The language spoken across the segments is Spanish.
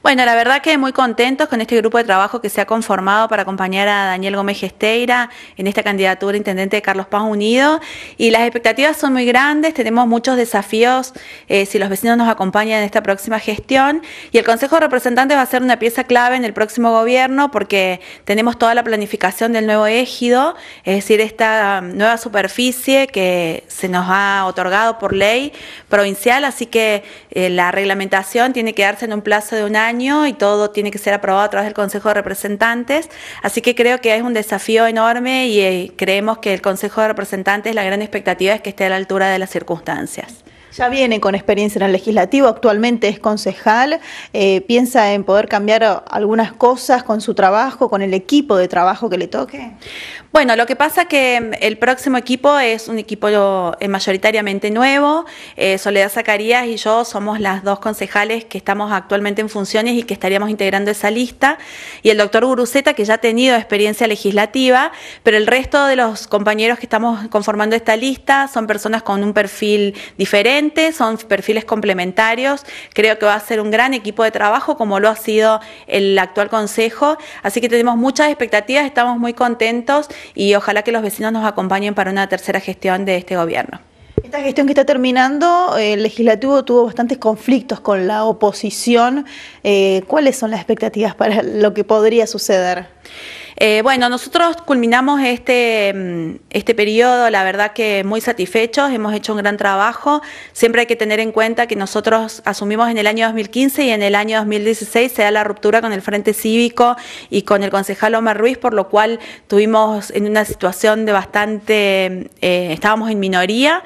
Bueno, la verdad que muy contentos con este grupo de trabajo que se ha conformado para acompañar a Daniel Gómez Gesteira en esta candidatura intendente de Carlos Paz Unido. Y las expectativas son muy grandes, tenemos muchos desafíos eh, si los vecinos nos acompañan en esta próxima gestión. Y el Consejo de Representantes va a ser una pieza clave en el próximo gobierno porque tenemos toda la planificación del nuevo égido, es decir, esta nueva superficie que se nos ha otorgado por ley provincial. Así que eh, la reglamentación tiene que darse en un plazo de un año año y todo tiene que ser aprobado a través del Consejo de Representantes. Así que creo que es un desafío enorme y eh, creemos que el Consejo de Representantes, la gran expectativa es que esté a la altura de las circunstancias. Ya viene con experiencia en el legislativo, actualmente es concejal, eh, piensa en poder cambiar algunas cosas con su trabajo, con el equipo de trabajo que le toque. Bueno, lo que pasa que mm, el próximo equipo es un equipo eh, mayoritariamente nuevo. Eh, Soledad Zacarías y yo somos las dos concejales que estamos actualmente en funciones y que estaríamos integrando esa lista. Y el doctor Guruceta, que ya ha tenido experiencia legislativa, pero el resto de los compañeros que estamos conformando esta lista son personas con un perfil diferente son perfiles complementarios, creo que va a ser un gran equipo de trabajo como lo ha sido el actual Consejo, así que tenemos muchas expectativas, estamos muy contentos y ojalá que los vecinos nos acompañen para una tercera gestión de este gobierno. Esta gestión que está terminando, el legislativo tuvo bastantes conflictos con la oposición. Eh, ¿Cuáles son las expectativas para lo que podría suceder? Eh, bueno, nosotros culminamos este, mm, este periodo, la verdad que muy satisfechos, hemos hecho un gran trabajo. Siempre hay que tener en cuenta que nosotros asumimos en el año 2015 y en el año 2016 se da la ruptura con el Frente Cívico y con el concejal Omar Ruiz, por lo cual tuvimos en una situación de bastante, eh, estábamos en minoría.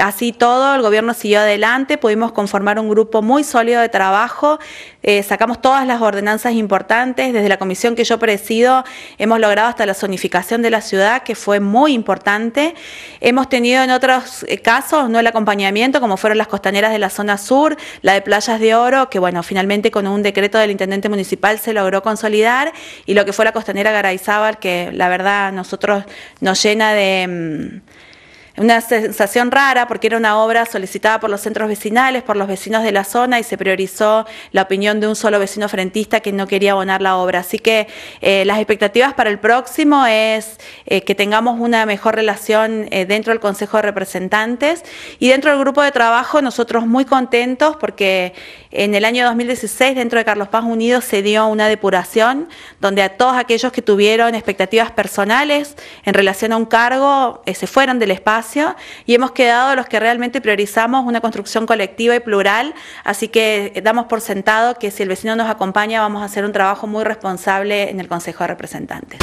Así todo, el gobierno siguió adelante, pudimos conformar un grupo muy sólido de trabajo, eh, sacamos todas las ordenanzas importantes, desde la comisión que yo presido, hemos logrado hasta la zonificación de la ciudad, que fue muy importante. Hemos tenido en otros eh, casos no el acompañamiento, como fueron las costaneras de la zona sur, la de Playas de Oro, que bueno, finalmente con un decreto del intendente municipal se logró consolidar, y lo que fue la costanera Garayzábal, que la verdad nosotros nos llena de mm, una sensación rara porque era una obra solicitada por los centros vecinales, por los vecinos de la zona y se priorizó la opinión de un solo vecino frentista que no quería abonar la obra. Así que eh, las expectativas para el próximo es eh, que tengamos una mejor relación eh, dentro del Consejo de Representantes y dentro del grupo de trabajo nosotros muy contentos porque en el año 2016 dentro de Carlos Paz Unidos se dio una depuración donde a todos aquellos que tuvieron expectativas personales en relación a un cargo se fueron del espacio y hemos quedado los que realmente priorizamos una construcción colectiva y plural, así que eh, damos por sentado que si el vecino nos acompaña vamos a hacer un trabajo muy responsable en el Consejo de Representantes.